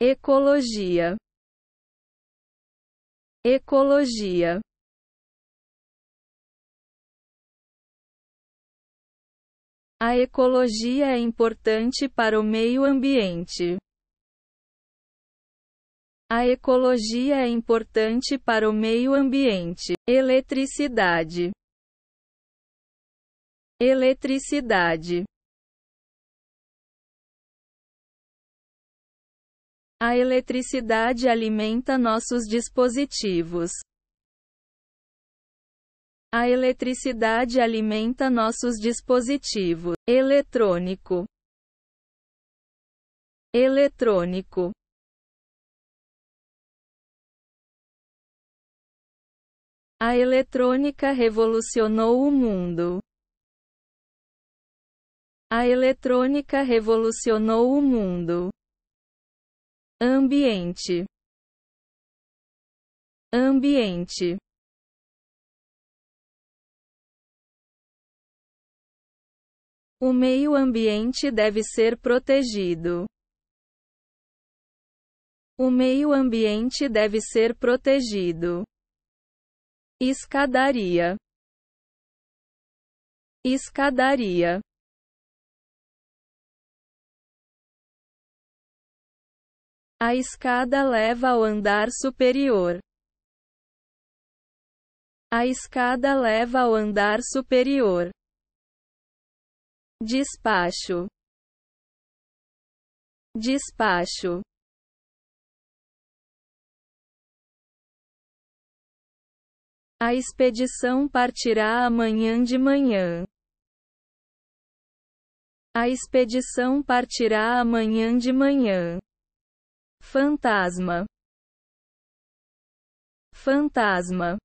Ecologia. Ecologia. A ecologia é importante para o meio ambiente. A ecologia é importante para o meio ambiente. Eletricidade. Eletricidade. A eletricidade alimenta nossos dispositivos. A eletricidade alimenta nossos dispositivos. Eletrônico. Eletrônico. A eletrônica revolucionou o mundo. A eletrônica revolucionou o mundo ambiente ambiente O meio ambiente deve ser protegido. O meio ambiente deve ser protegido. Escadaria. Escadaria. A escada leva ao andar superior. A escada leva ao andar superior. Despacho. Despacho. A expedição partirá amanhã de manhã. A expedição partirá amanhã de manhã fantasma, fantasma.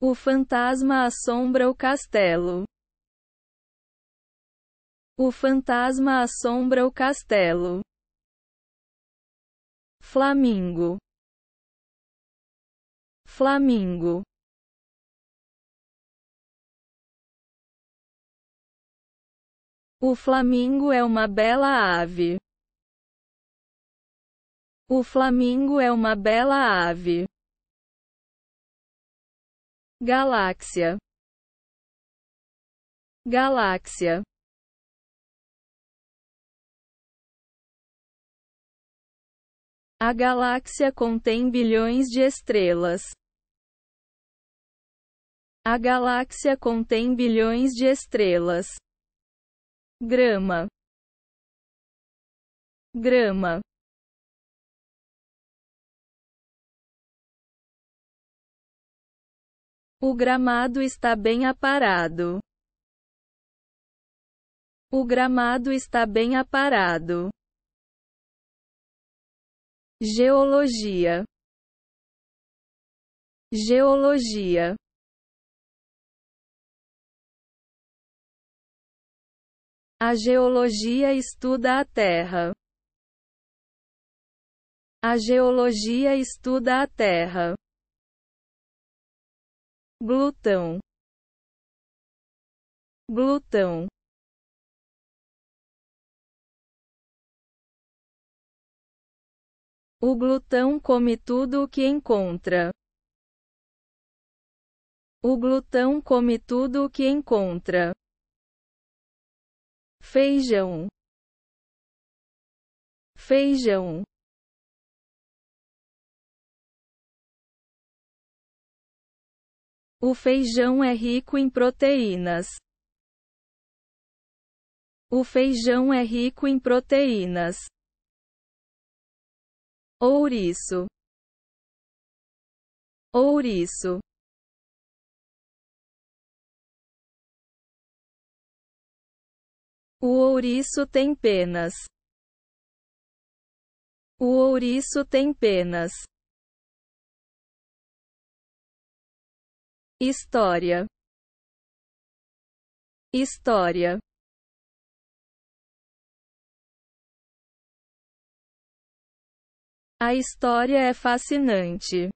O fantasma assombra o castelo. O fantasma assombra o castelo. Flamingo. Flamingo. O flamingo é uma bela ave. O flamingo é uma bela ave. Galáxia. Galáxia. A galáxia contém bilhões de estrelas. A galáxia contém bilhões de estrelas grama, grama. O gramado está bem aparado. O gramado está bem aparado. Geologia. Geologia A geologia estuda a Terra. A geologia estuda a Terra. Glutão. Glutão. O glutão come tudo o que encontra. O glutão come tudo o que encontra feijão, feijão. O feijão é rico em proteínas. O feijão é rico em proteínas. Ouriço. Ouriço. O ouriço tem penas. O ouriço tem penas. História. História. A história é fascinante.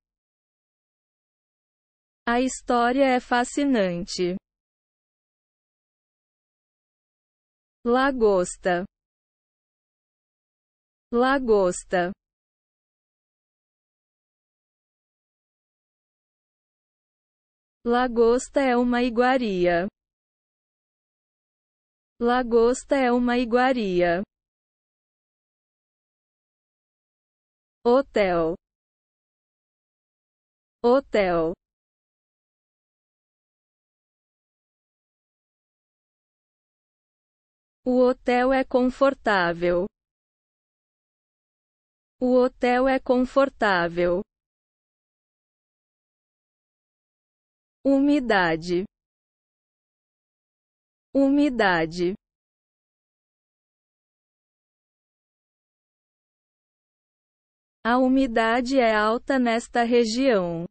A história é fascinante. lagosta, lagosta. Lagosta é uma iguaria. Lagosta é uma iguaria. Hotel. Hotel. O hotel é confortável. O hotel é confortável. Umidade. Umidade. A umidade é alta nesta região.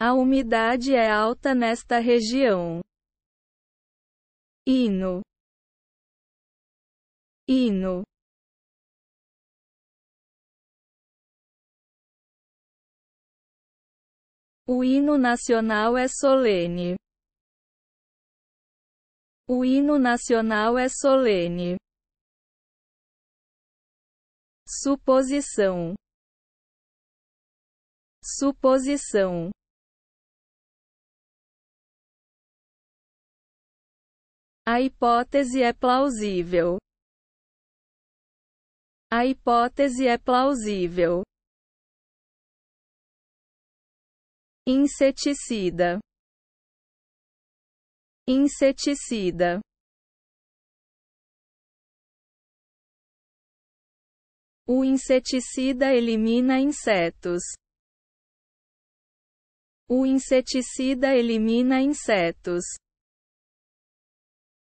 A umidade é alta nesta região hino hino O hino nacional é solene. O hino nacional é solene. Suposição. Suposição. A hipótese é plausível. A hipótese é plausível. Inseticida. Inseticida. O inseticida elimina insetos. O inseticida elimina insetos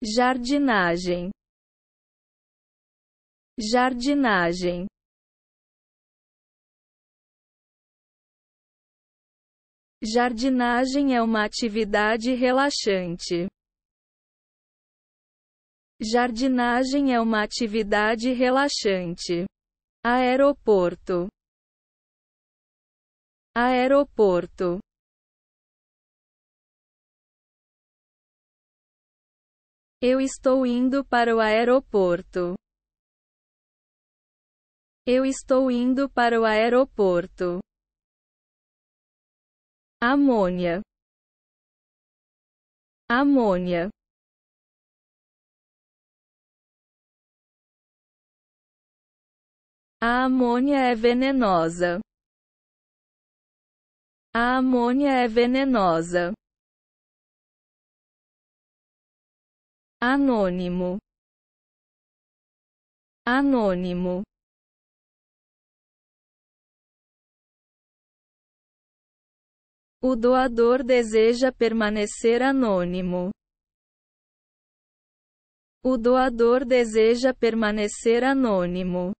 jardinagem, jardinagem, jardinagem é uma atividade relaxante. Jardinagem é uma atividade relaxante. Aeroporto. Aeroporto. Eu estou indo para o aeroporto. Eu estou indo para o aeroporto. Amônia. Amônia. A amônia é venenosa. A amônia é venenosa. anônimo, anônimo. O doador deseja permanecer anônimo. O doador deseja permanecer anônimo.